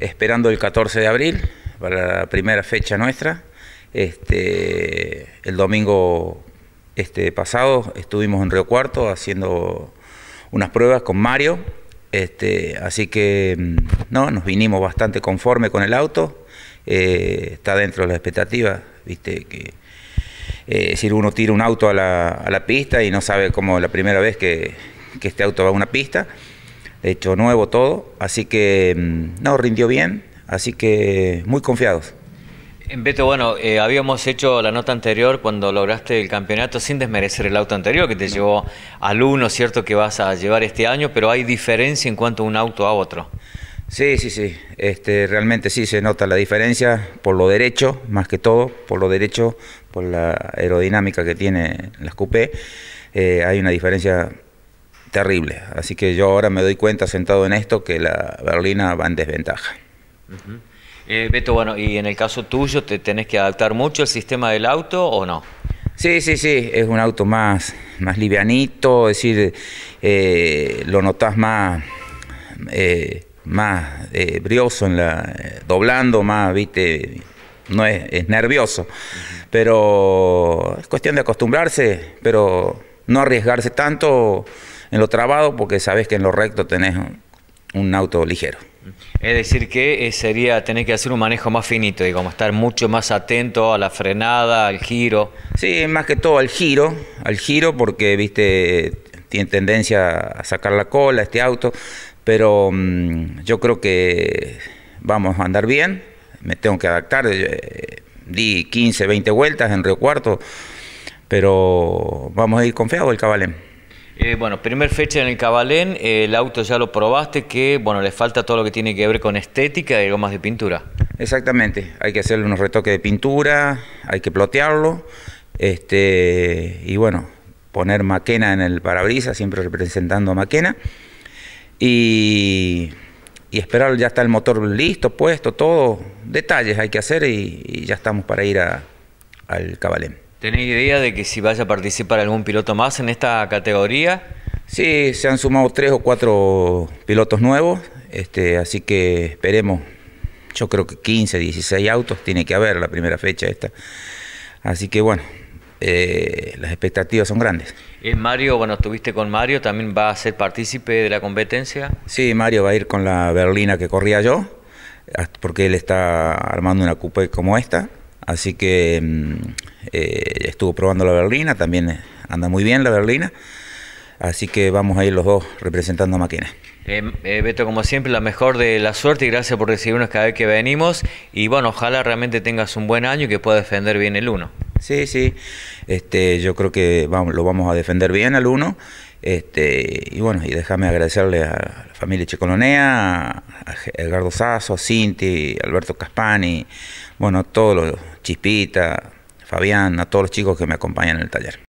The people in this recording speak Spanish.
esperando el 14 de abril para la primera fecha nuestra. Este, el domingo este pasado estuvimos en Río Cuarto haciendo unas pruebas con Mario. Este, así que mm, no, nos vinimos bastante conforme con el auto. Eh, está dentro de las expectativas, viste que eh, si uno tira un auto a la, pista y no sabe cómo la primera vez que, que este auto va a una pista hecho nuevo todo, así que mm, no, rindió bien, así que muy confiados. En Beto, bueno, eh, habíamos hecho la nota anterior cuando lograste el campeonato sin desmerecer el auto anterior que te llevó al uno, ¿cierto? Que vas a llevar este año, pero hay diferencia en cuanto a un auto a otro. Sí, sí, sí. Este, realmente sí se nota la diferencia por lo derecho, más que todo, por lo derecho, por la aerodinámica que tiene la coupé. Eh, hay una diferencia terrible. Así que yo ahora me doy cuenta, sentado en esto, que la berlina va en desventaja. Eh, Beto, bueno, y en el caso tuyo, ¿te tenés que adaptar mucho al sistema del auto o no? Sí, sí, sí, es un auto más, más livianito, es decir, eh, lo notas más, eh, más brioso, en la, doblando más, viste, no es, es nervioso, pero es cuestión de acostumbrarse, pero no arriesgarse tanto en lo trabado porque sabes que en lo recto tenés un, auto ligero. Es decir, que eh, sería tener que hacer un manejo más finito, como estar mucho más atento a la frenada, al giro. Sí, más que todo al giro, al giro porque, viste, tiene tendencia a sacar la cola este auto, pero mm, yo creo que vamos a andar bien, me tengo que adaptar, eh, di 15, 20 vueltas en Río Cuarto, pero vamos a ir confiado el cabalén. Eh, bueno, primer fecha en el Cabalén, el auto ya lo probaste, que bueno, le falta todo lo que tiene que ver con estética y gomas de pintura. Exactamente, hay que hacerle unos retoques de pintura, hay que plotearlo, este, y bueno, poner maquena en el parabrisas, siempre representando a maquena, y, y, esperar, ya está el motor listo, puesto, todo, detalles hay que hacer y, ya estamos para ir a, al Cabalén. ¿Tenéis idea de que si vaya a participar algún piloto más en esta categoría? Sí, se han sumado tres o cuatro pilotos nuevos, este, así que esperemos, yo creo que 15, 16 autos tiene que haber la primera fecha esta. Así que bueno, eh, las expectativas son grandes. ¿Y eh, Mario, bueno, estuviste con Mario, también va a ser partícipe de la competencia? Sí, Mario va a ir con la berlina que corría yo, porque él está armando una coupé como esta Así que mm, eh, estuvo probando la berlina, también anda muy bien la berlina. Así que vamos a ir los dos representando a Máquina. Eh, eh, Beto, como siempre, la mejor de la suerte y gracias por recibirnos cada vez que venimos. Y bueno, ojalá realmente tengas un buen año y que pueda defender bien el 1. Sí, sí. Este, yo creo que vamos, lo vamos a defender bien al 1 este, y bueno, y déjame agradecerle a la familia Chicolonea, a Edgardo Sasso, a Cinti, Alberto Caspani, bueno, a todos los Chispita, Fabián, a todos los chicos que me acompañan en el taller.